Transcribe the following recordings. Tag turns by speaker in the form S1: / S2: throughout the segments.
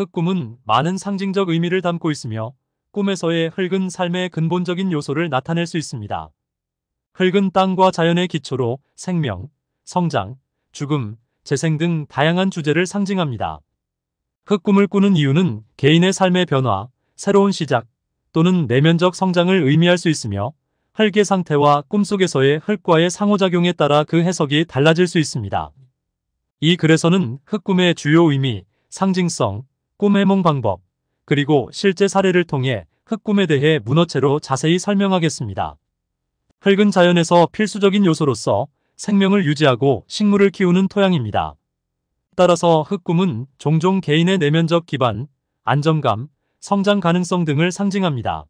S1: 그 꿈은 많은 상징적 의미를 담고 있으며 꿈에서의 흙은 삶의 근본적인 요소를 나타낼 수 있습니다. 흙은 땅과 자연의 기초로 생명, 성장, 죽음, 재생 등 다양한 주제를 상징합니다. 흙 그 꿈을 꾸는 이유는 개인의 삶의 변화, 새로운 시작 또는 내면적 성장을 의미할 수 있으며 흙의 상태와 꿈속에서의 흙과의 상호작용에 따라 그 해석이 달라질 수 있습니다. 이 글에서는 흙꿈의 주요 의미, 상징성, 꿈 해몽 방법, 그리고 실제 사례를 통해 흑꿈에 대해 문어체로 자세히 설명하겠습니다. 흙은 자연에서 필수적인 요소로서 생명을 유지하고 식물을 키우는 토양입니다. 따라서 흑꿈은 종종 개인의 내면적 기반, 안정감, 성장 가능성 등을 상징합니다.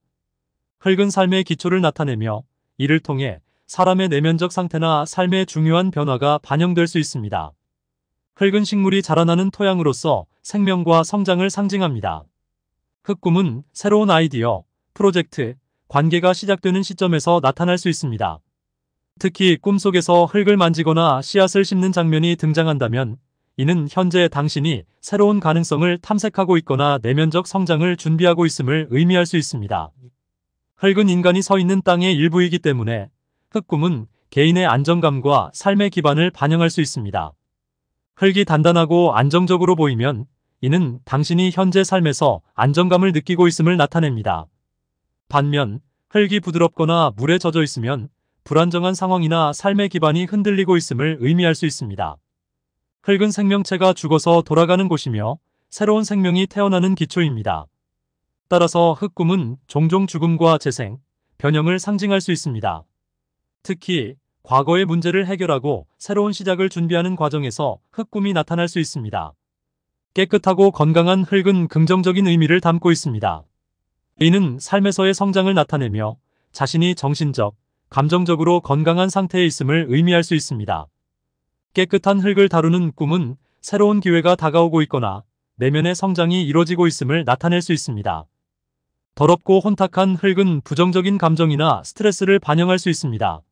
S1: 흙은 삶의 기초를 나타내며 이를 통해 사람의 내면적 상태나 삶의 중요한 변화가 반영될 수 있습니다. 흙은 식물이 자라나는 토양으로서 생명과 성장을 상징합니다. 흙꿈은 새로운 아이디어, 프로젝트, 관계가 시작되는 시점에서 나타날 수 있습니다. 특히 꿈속에서 흙을 만지거나 씨앗을 심는 장면이 등장한다면 이는 현재 당신이 새로운 가능성을 탐색하고 있거나 내면적 성장을 준비하고 있음을 의미할 수 있습니다. 흙은 인간이 서 있는 땅의 일부이기 때문에 흙꿈은 개인의 안정감과 삶의 기반을 반영할 수 있습니다. 흙이단단하고 안정적으로 보이면 이는 당신이 현재 삶에서 안정감을 느끼고 있음을 나타냅니다. 반면 흙이 부드럽거나 물에 젖어 있으면 불안정한 상황이나 삶의 기반이 흔들리고 있음을 의미할 수 있습니다. 흙은 생명체가 죽어서 돌아가는 곳이며 새로운 생명이 태어나는 기초입니다. 따라서 흙꿈은 종종 죽음과 재생, 변형을 상징할 수 있습니다. 특히 과거의 문제를 해결하고 새로운 시작을 준비하는 과정에서 흙꿈이 나타날 수 있습니다. 깨끗하고 건강한 흙은 긍정적인 의미를 담고 있습니다. 이는 삶에서의 성장을 나타내며 자신이 정신적, 감정적으로 건강한 상태에 있음을 의미할 수 있습니다. 깨끗한 흙을 다루는 꿈은 새로운 기회가 다가오고 있거나 내면의 성장이 이뤄지고 있음을 나타낼 수 있습니다. 더럽고 혼탁한 흙은 부정적인 감정이나 스트레스를 반영할 수 있습니다.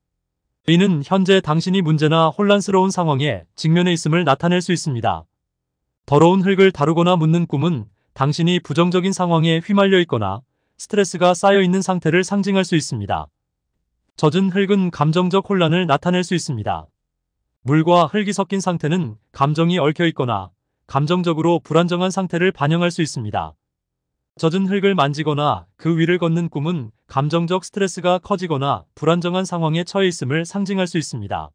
S1: 이는 현재 당신이 문제나 혼란스러운 상황에 직면해 있음을 나타낼 수 있습니다. 더러운 흙을 다루거나 묻는 꿈은 당신이 부정적인 상황에 휘말려 있거나 스트레스가 쌓여 있는 상태를 상징할 수 있습니다. 젖은 흙은 감정적 혼란을 나타낼 수 있습니다. 물과 흙이 섞인 상태는 감정이 얽혀 있거나 감정적으로 불안정한 상태를 반영할 수 있습니다. 젖은 흙을 만지거나 그 위를 걷는 꿈은 감정적 스트레스가 커지거나 불안정한 상황에 처해 있음을 상징할 수 있습니다.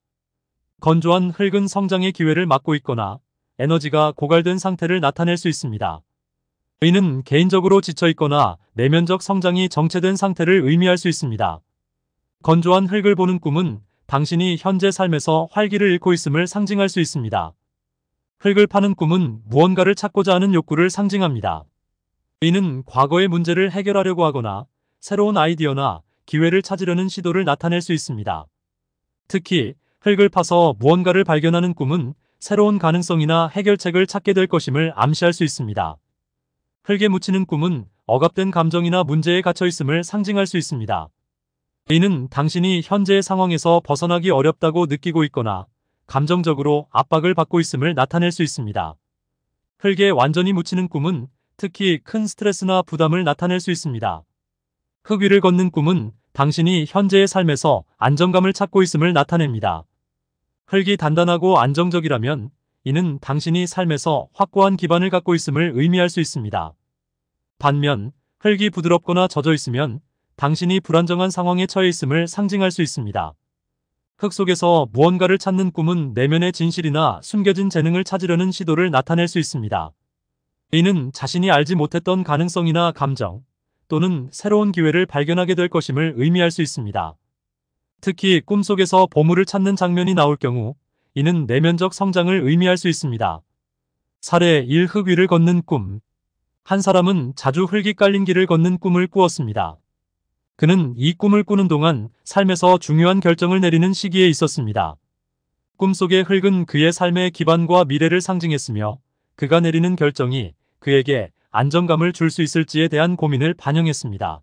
S1: 건조한 흙은 성장의 기회를 막고 있거나 에너지가 고갈된 상태를 나타낼 수 있습니다. 의는 개인적으로 지쳐있거나 내면적 성장이 정체된 상태를 의미할 수 있습니다. 건조한 흙을 보는 꿈은 당신이 현재 삶에서 활기를 잃고 있음을 상징할 수 있습니다. 흙을 파는 꿈은 무언가를 찾고자 하는 욕구를 상징합니다. 이는 과거의 문제를 해결하려고 하거나 새로운 아이디어나 기회를 찾으려는 시도를 나타낼 수 있습니다. 특히 흙을 파서 무언가를 발견하는 꿈은 새로운 가능성이나 해결책을 찾게 될 것임을 암시할 수 있습니다. 흙에 묻히는 꿈은 억압된 감정이나 문제에 갇혀있음을 상징할 수 있습니다. 이는 당신이 현재의 상황에서 벗어나기 어렵다고 느끼고 있거나 감정적으로 압박을 받고 있음을 나타낼 수 있습니다. 흙에 완전히 묻히는 꿈은 특히 큰 스트레스나 부담을 나타낼 수 있습니다. 흙 위를 걷는 꿈은 당신이 현재의 삶에서 안정감을 찾고 있음을 나타냅니다. 흙이 단단하고 안정적이라면 이는 당신이 삶에서 확고한 기반을 갖고 있음을 의미할 수 있습니다. 반면 흙이 부드럽거나 젖어 있으면 당신이 불안정한 상황에 처해 있음을 상징할 수 있습니다. 흙 속에서 무언가를 찾는 꿈은 내면의 진실이나 숨겨진 재능을 찾으려는 시도를 나타낼 수 있습니다. 이는 자신이 알지 못했던 가능성이나 감정 또는 새로운 기회를 발견하게 될 것임을 의미할 수 있습니다. 특히 꿈속에서 보물을 찾는 장면이 나올 경우 이는 내면적 성장을 의미할 수 있습니다. 사례 1 흙위를 걷는 꿈 한 사람은 자주 흙이 깔린 길을 걷는 꿈을 꾸었습니다. 그는 이 꿈을 꾸는 동안 삶에서 중요한 결정을 내리는 시기에 있었습니다. 꿈속의 흙은 그의 삶의 기반과 미래를 상징했으며 그가 내리는 결정이 그에게 안정감을 줄 수 있을지에 대한 고민을 반영했습니다.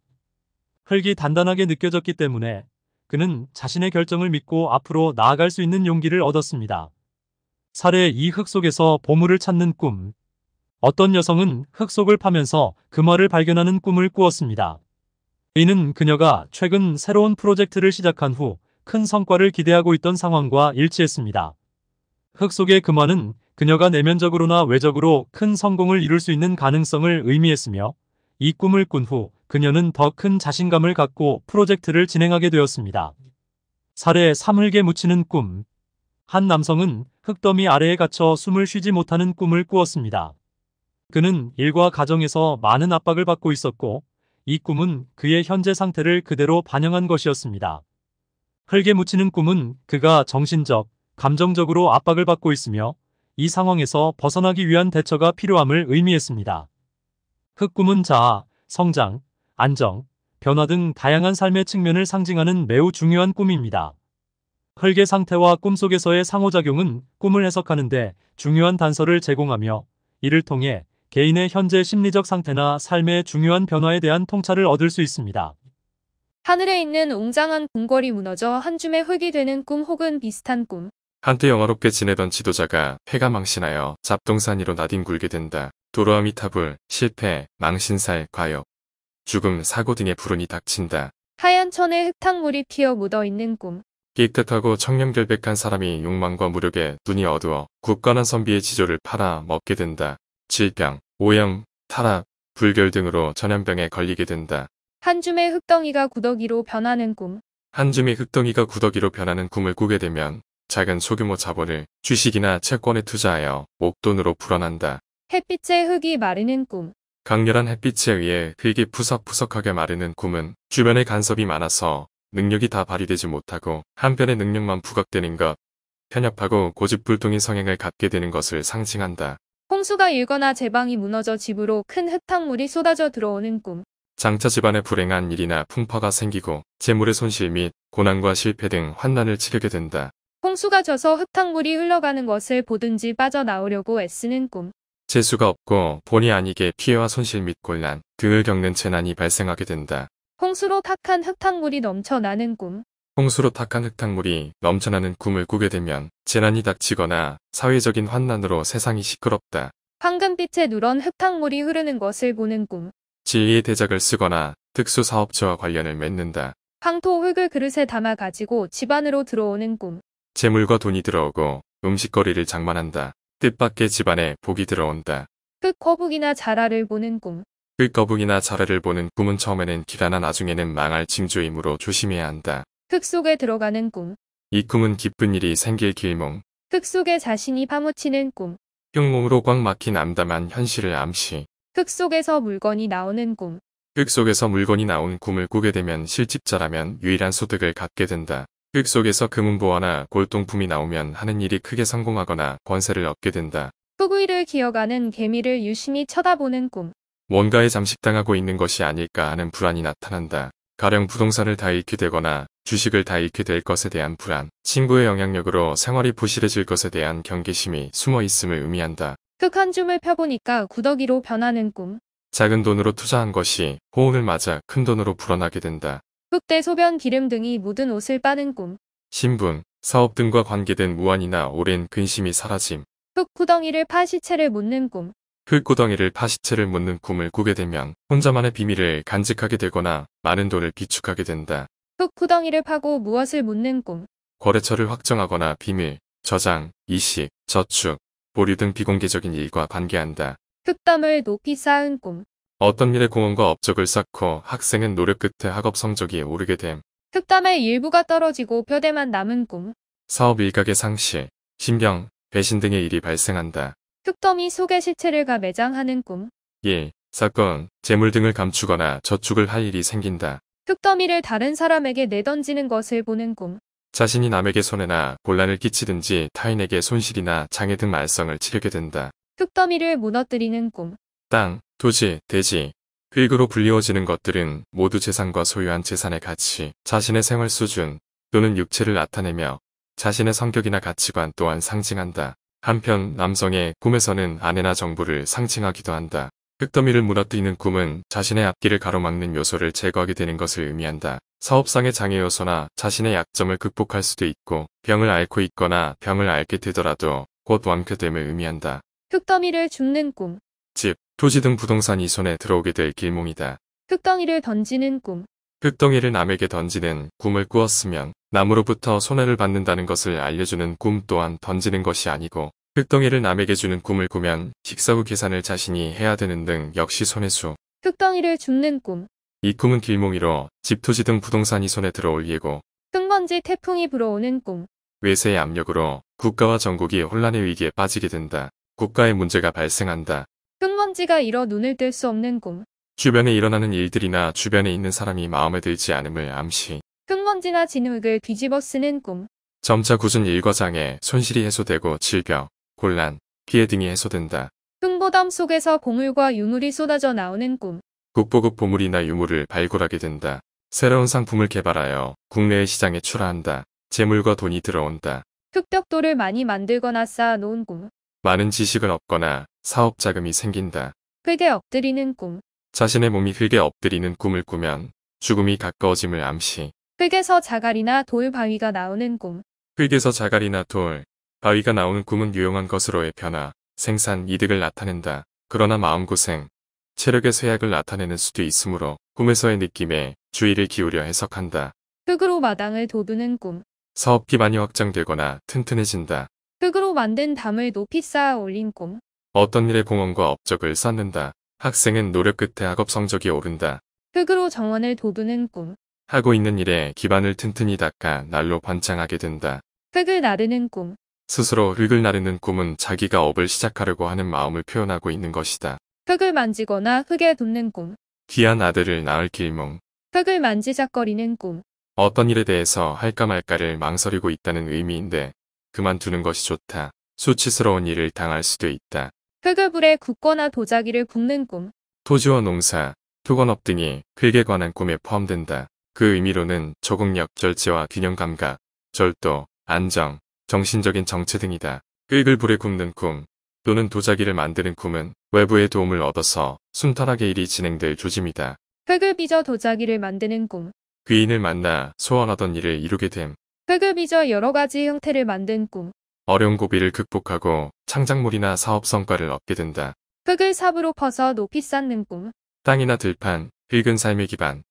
S1: 흙이 단단하게 느껴졌기 때문에 그는 자신의 결정을 믿고 앞으로 나아갈 수 있는 용기를 얻었습니다. 사례의 이흙 속에서 보물을 찾는 꿈. 어떤 여성은 흙 속을 파면서 금화를 그 발견하는 꿈을 꾸었습니다. 이는 그녀가 최근 새로운 프로젝트를 시작한 후 큰 성과를 기대하고 있던 상황과 일치했습니다. 흙 속의 금화는 그 그녀가 내면적으로나 외적으로 큰 성공을 이룰 수 있는 가능성을 의미했으며 이 꿈을 꾼 후 그녀는 더 큰 자신감을 갖고 프로젝트를 진행하게 되었습니다. 사례 사물게 묻히는 꿈 한 남성은 흙더미 아래에 갇혀 숨을 쉬지 못하는 꿈을 꾸었습니다. 그는 일과 가정에서 많은 압박을 받고 있었고 이 꿈은 그의 현재 상태를 그대로 반영한 것이었습니다. 흙에 묻히는 꿈은 그가 정신적, 감정적으로 압박을 받고 있으며 이 상황에서 벗어나기 위한 대처가 필요함을 의미했습니다. 흑꿈은 자아, 성장, 안정, 변화 등 다양한 삶의 측면을 상징하는 매우 중요한 꿈입니다. 흙의 상태와 꿈 속에서의 상호작용은 꿈을 해석하는데 중요한 단서를 제공하며 이를 통해 개인의 현재 심리적 상태나 삶의 중요한 변화에 대한 통찰을 얻을 수 있습니다.
S2: 하늘에 있는 웅장한 궁궐이 무너져 한 줌의 흙이 되는 꿈 혹은 비슷한 꿈.
S1: 한때 영화롭게
S3: 지내던 지도자가 해가 망신하여 잡동사니로 나뒹굴게 된다. 도로아미타불, 실패, 망신살, 과욕, 죽음, 사고 등의 불운이 닥친다.
S2: 하얀 천에 흙탕물이 튀어 묻어있는 꿈.
S3: 깨끗하고 청렴결백한 사람이 욕망과 무력에 눈이 어두워 굳건한 선비의 지조를 팔아 먹게 된다. 질병, 오염, 타락, 불결 등으로 전염병에 걸리게 된다.
S2: 한 줌의 흙덩이가 구더기로 변하는 꿈.
S3: 한 줌의 흙덩이가 구더기로 변하는 꿈을 꾸게 되면 작은 소규모 자본을 주식이나 채권에 투자하여 목돈으로 불어난다.
S2: 햇빛의 흙이 마르는 꿈.
S3: 강렬한 햇빛에 의해 흙이 푸석푸석하게 마르는 꿈은 주변의 간섭이 많아서 능력이 다 발휘되지 못하고 한편의 능력만 부각되는 것, 편협하고 고집불통인 성향을 갖게 되는 것을 상징한다.
S2: 홍수가 일거나 제방이 무너져 집으로 큰 흙탕물이 쏟아져 들어오는 꿈.
S3: 장차 집안에 불행한 일이나 풍파가 생기고 재물의 손실 및 고난과 실패 등 환난을 치르게 된다.
S2: 홍수가 져서 흙탕물이 흘러가는 것을 보든지 빠져나오려고 애쓰는 꿈.
S3: 재수가 없고 본의 아니게 피해와 손실 및 곤란, 등을 겪는 재난이 발생하게 된다.
S2: 홍수로 탁한 흙탕물이 넘쳐나는 꿈.
S3: 홍수로 탁한 흙탕물이 넘쳐나는 꿈을 꾸게 되면 재난이 닥치거나 사회적인 환난으로 세상이 시끄럽다.
S2: 황금빛에 누런 흙탕물이 흐르는 것을 보는 꿈.
S3: 지리의 대작을 쓰거나 특수사업체와 관련을 맺는다.
S2: 황토 흙을 그릇에 담아 가지고 집안으로 들어오는 꿈.
S3: 재물과 돈이 들어오고 음식거리를 장만한다. 뜻밖의 집안에 복이 들어온다.
S2: 그 거북이나 자라를 보는 꿈.
S3: 그 거북이나 자라를 보는 꿈은 처음에는 기다나 나중에는 망할 징조이므로 조심해야 한다.
S2: 흙 속에 들어가는 꿈.
S3: 이 꿈은 기쁜 일이 생길 길몽.
S2: 흙 속에 자신이 파묻히는 꿈.
S3: 흉몽으로 꽉 막힌 암담한 현실을 암시.
S2: 흙 속에서 물건이 나오는 꿈.
S3: 흙 속에서 물건이 나온 꿈을 꾸게 되면 실집자라면 유일한 소득을 갖게 된다. 흙 속에서 금은보화나 골동품이 나오면 하는 일이 크게 성공하거나 권세를 얻게 된다.
S2: 후구이를 기어가는 개미를 유심히 쳐다보는 꿈.
S3: 뭔가에 잠식당하고 있는 것이 아닐까 하는 불안이 나타난다. 가령 부동산을 다 잃게 되거나 주식을 다 잃게 될 것에 대한 불안, 친구의 영향력으로 생활이 부실해질 것에 대한 경계심이 숨어 있음을 의미한다.
S2: 흙 한 줌을 펴보니까 구더기로 변하는 꿈.
S3: 작은 돈으로 투자한 것이 호응을 맞아 큰 돈으로 불어나게 된다.
S2: 흑대 소변 기름 등이 묻은 옷을 빠는 꿈.
S3: 신분, 사업 등과 관계된 무안이나 오랜 근심이 사라짐.
S2: 흙구덩이를 파시체를 묻는 꿈.
S3: 흙구덩이를 파시체를 묻는 꿈을 꾸게 되면 혼자만의 비밀을 간직하게 되거나 많은 돈을 비축하게 된다.
S2: 흙구덩이를 파고 무엇을 묻는 꿈.
S3: 거래처를 확정하거나 비밀, 저장, 이식, 저축, 보류 등 비공개적인 일과 관계한다.
S2: 흙담을 높이 쌓은 꿈.
S3: 어떤 미래 공헌과 업적을 쌓고 학생은 노력 끝에 학업 성적이 오르게 됨.
S2: 특담의 일부가 떨어지고 뼈대만 남은 꿈.
S3: 사업 일각의 상실, 신병, 배신 등의 일이 발생한다.
S2: 특덤이 속의 시체를 가 매장하는 꿈.
S3: 1. 예, 사건, 재물 등을 감추거나 저축을 할 일이 생긴다.
S2: 특더미를 다른 사람에게 내던지는 것을 보는 꿈.
S3: 자신이 남에게 손해나 곤란을 끼치든지 타인에게 손실이나 장애 등 말썽을 치르게 된다.
S2: 특더미를 무너뜨리는 꿈.
S3: 땅, 토지, 대지, 흙으로 불리워지는 것들은 모두 재산과 소유한 재산의 가치, 자신의 생활 수준 또는 육체를 나타내며 자신의 성격이나 가치관 또한 상징한다. 한편 남성의 꿈에서는 아내나 정부를 상징하기도 한다. 흙더미를 무너뜨리는 꿈은 자신의 앞길을 가로막는 요소를 제거하게 되는 것을 의미한다. 사업상의 장애 요소나 자신의 약점을 극복할 수도 있고 병을 앓고 있거나 병을 앓게 되더라도 곧 완쾌됨을 의미한다.
S2: 흙더미를 줍는 꿈
S3: 집, 토지 등 부동산이 손에 들어오게 될 길몽이다.
S2: 흙덩이를 던지는 꿈.
S3: 흙덩이를 남에게 던지는 꿈을 꾸었으면 남으로부터 손해를 받는다는 것을 알려주는 꿈 또한 던지는 것이 아니고 흙덩이를 남에게 주는 꿈을 꾸면 식사 후 계산을 자신이 해야 되는 등 역시 손해수.
S2: 흙덩이를 줍는 꿈.
S3: 이 꿈은 길몽이로 집 토지 등 부동산이 손에 들어올 예고.
S2: 흙먼지 태풍이 불어오는 꿈.
S3: 외세의 압력으로 국가와 전국이 혼란의 위기에 빠지게 된다. 국가의 문제가 발생한다.
S2: 흙먼지가 일어 눈을 뗄 수 없는 꿈.
S3: 주변에 일어나는 일들이나 주변에 있는 사람이 마음에 들지 않음을 암시.
S2: 흙먼지나 진흙을 뒤집어 쓰는 꿈.
S3: 점차 굳은 일과 장애, 손실이 해소되고 질병, 곤란, 피해 등이 해소된다.
S2: 흙보담 속에서 보물과 유물이 쏟아져 나오는 꿈.
S3: 국보급 보물이나 유물을 발굴하게 된다. 새로운 상품을 개발하여 국내의 시장에 출하한다. 재물과 돈이 들어온다.
S2: 흑벽돌을 많이 만들거나 쌓아놓은 꿈.
S3: 많은 지식은 없거나 사업 자금이 생긴다.
S2: 회계 엎드리는 꿈.
S3: 자신의 몸이 회계 엎드리는 꿈을 꾸면 죽음이 가까워짐을 암시.
S2: 회계서 자갈이나 돌 바위가 나오는 꿈.
S3: 회계서 자갈이나 돌, 바위가 나오는 꿈은 유용한 것으로의 변화, 생산, 이득을 나타낸다. 그러나 마음고생, 체력의 쇠약을 나타내는 수도 있으므로 꿈에서의 느낌에 주의를 기울여 해석한다.
S2: 흙으로 마당을 도두는 꿈.
S3: 사업 기반이 확장되거나 튼튼해진다.
S2: 흙으로 만든 담을 높이 쌓아 올린 꿈.
S3: 어떤 일의 공헌과 업적을 쌓는다. 학생은 노력 끝에 학업 성적이 오른다.
S2: 흙으로 정원을 도두는 꿈.
S3: 하고 있는 일에 기반을 튼튼히 닦아 날로 번창하게 된다.
S2: 흙을 나르는 꿈.
S3: 스스로 흙을 나르는 꿈은 자기가 업을 시작하려고 하는 마음을 표현하고 있는 것이다.
S2: 흙을 만지거나 흙에 돋는 꿈.
S3: 귀한 아들을 낳을 길몽.
S2: 흙을 만지작거리는 꿈.
S3: 어떤 일에 대해서 할까 말까를 망설이고 있다는 의미인데 그만두는 것이 좋다. 수치스러운 일을 당할 수도 있다.
S2: 흙유불에굽거나 도자기를 굽는 꿈.
S3: 토지와 농사, 토건업 등이 흙에 관한 꿈에 포함된다. 그 의미로는 적응력, 절제와 균형감각, 절도, 안정, 정신적인 정체 등이다. 흙을 불에 굽는 꿈 또는 도자기를 만드는 꿈은 외부의 도움을 얻어서 순탄하게 일이 진행될 조짐이다.
S2: 흙을 빚어 도자기를 만드는 꿈.
S3: 귀인을 만나 소원하던 일을 이루게 됨.
S2: 흙을빚어 여러 가지 형태를 만든 꿈.
S3: 어려운 고비를 극복하고 창작물이나 사업 성과를 얻게 된다.
S2: 흙을 삽으로 퍼서 높이 쌓는 꿈.
S3: 땅이나 들판, 흙은 삶의 기반,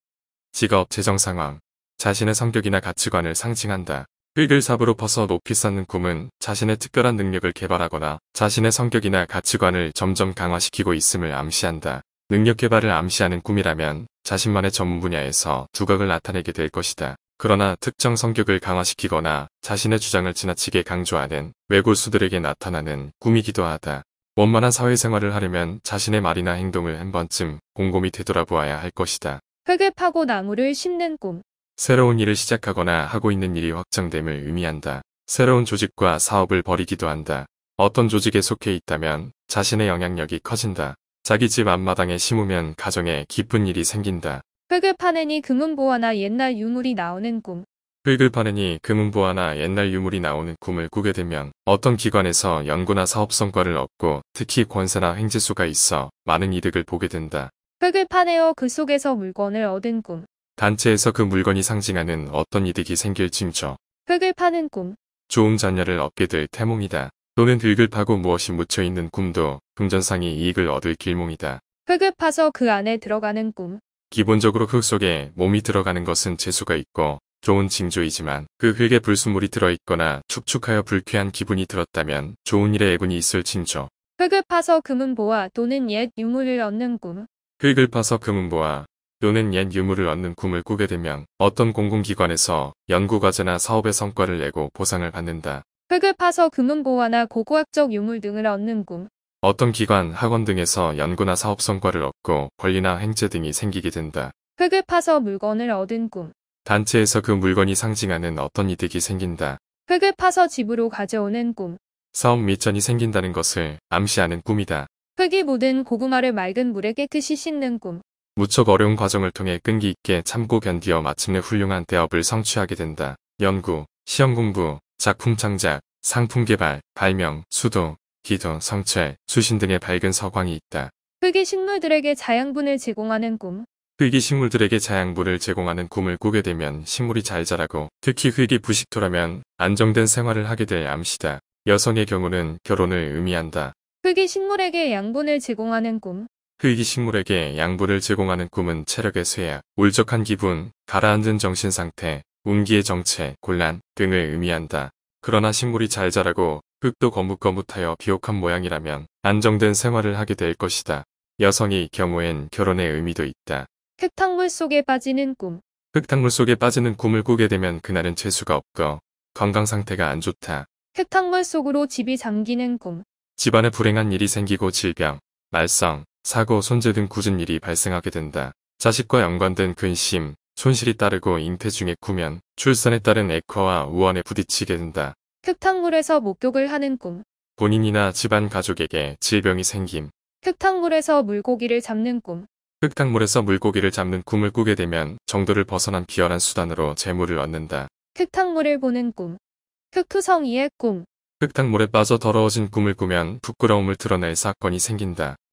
S3: 직업, 재정 상황, 자신의 성격이나 가치관을 상징한다. 흙을 삽으로 퍼서 높이 쌓는 꿈은 자신의 특별한 능력을 개발하거나 자신의 성격이나 가치관을 점점 강화시키고 있음을 암시한다. 능력 개발을 암시하는 꿈이라면 자신만의 전문 분야에서 두각을 나타내게 될 것이다. 그러나 특정 성격을 강화시키거나 자신의 주장을 지나치게 강조하는 외고수들에게 나타나는 꿈이기도 하다. 원만한 사회생활을 하려면 자신의 말이나 행동을 한 번쯤 곰곰이 되돌아보아야 할 것이다.
S2: 흙을 파고 나무를 심는 꿈.
S3: 새로운 일을 시작하거나 하고 있는 일이 확정됨을 의미한다. 새로운 조직과 사업을 벌이기도 한다. 어떤 조직에 속해 있다면 자신의 영향력이 커진다. 자기 집 앞마당에 심으면 가정에 기쁜 일이 생긴다.
S2: 흙을 파내니 금은보화나 옛날 유물이 나오는 꿈.
S3: 흙을 파내니 금은보화나 옛날 유물이 나오는 꿈을 꾸게 되면 어떤 기관에서 연구나 사업 성과를 얻고 특히 권세나 행지수가 있어 많은 이득을 보게 된다.
S2: 흙을 파내어 그 속에서 물건을 얻은 꿈.
S3: 단체에서 그 물건이 상징하는 어떤 이득이 생길 징조.
S2: 흙을 파는 꿈.
S3: 좋은 자녀를 얻게 될 태몽이다. 또는 흙을 파고 무엇이 묻혀있는 꿈도 금전상의 이익을 얻을 길몽이다.
S2: 흙을 파서 그 안에 들어가는 꿈.
S3: 기본적으로 흙 속에 몸이 들어가는 것은 재수가 있고 좋은 징조이지만 그 흙에 불순물이 들어있거나 축축하여 불쾌한 기분이 들었다면 좋은 일에 애군이 있을 징조.
S2: 흙을 파서 금은 보아 또는 옛 유물을 얻는 꿈.
S3: 흙을 파서 금은 보아 또는 옛 유물을 얻는 꿈을 꾸게 되면 어떤 공공기관에서 연구과제나 사업의 성과를 내고 보상을 받는다.
S2: 흙을 파서 금은 보화나 고고학적 유물 등을 얻는 꿈.
S3: 어떤 기관, 학원 등에서 연구나 사업 성과를 얻고 권리나 행제 등이 생기게 된다.
S2: 흙을 파서 물건을 얻은 꿈.
S3: 단체에서 그 물건이 상징하는 어떤 이득이 생긴다.
S2: 흙을 파서 집으로 가져오는 꿈.
S3: 사업 밑전이 생긴다는 것을 암시하는 꿈이다.
S2: 흙이 묻은 고구마를 맑은 물에 깨끗이 씻는 꿈.
S3: 무척 어려운 과정을 통해 끈기 있게 참고 견디어 마침내 훌륭한 대업을 성취하게 된다. 연구, 시험 공부, 작품 창작, 상품 개발, 발명, 수도, 기도, 성찰, 수신 등의 밝은 서광이 있다.
S2: 흙이 식물들에게 자양분을 제공하는 꿈.
S3: 흙이 식물들에게 자양분을 제공하는 꿈을 꾸게 되면 식물이 잘 자라고 특히 흙이 부식토라면 안정된 생활을 하게 될 암시다. 여성의 경우는 결혼을 의미한다.
S2: 흙이 식물에게 양분을 제공하는 꿈.
S3: 흙이 식물에게 양분을 제공하는 꿈은 체력의 쇠약, 울적한 기분, 가라앉은 정신 상태, 운기의 정체, 곤란 등을 의미한다. 그러나 식물이 잘 자라고 흙도 거뭇거뭇하여 비옥한 모양이라면 안정된 생활을 하게 될 것이다. 여성이 이 경우엔 결혼의 의미도 있다.
S2: 흙탕물 속에 빠지는 꿈
S3: 흙탕물 속에 빠지는 꿈을 꾸게 되면 그날은 재수가 없고 건강 상태가 안 좋다.
S2: 흙탕물 속으로 집이 잠기는 꿈
S3: 집안에 불행한 일이 생기고 질병, 말썽, 사고, 손재 등 굳은 일이 발생하게 된다. 자식과 연관된 근심, 손실이 따르고 잉태 중에 꾸면 출산에 따른 액화와 우원에 부딪히게 된다.
S2: 흙탕물에서 목욕을 하는 꿈.
S3: 본인이나 집안 가족에게 질병이 생김.
S2: 흙탕물에서 물고기를 잡는 꿈.
S3: 흙탕물에서 물고기를 잡는 꿈을 꾸게 되면 정도를 벗어난 비열한 수단으로 재물을 얻는다.
S2: 흙탕물을 보는 꿈. 흑투성이의 꿈.
S3: 흙탕물에 빠져 더러워진 꿈을 꾸면 부끄러움을 드러낼 사건이 생긴다.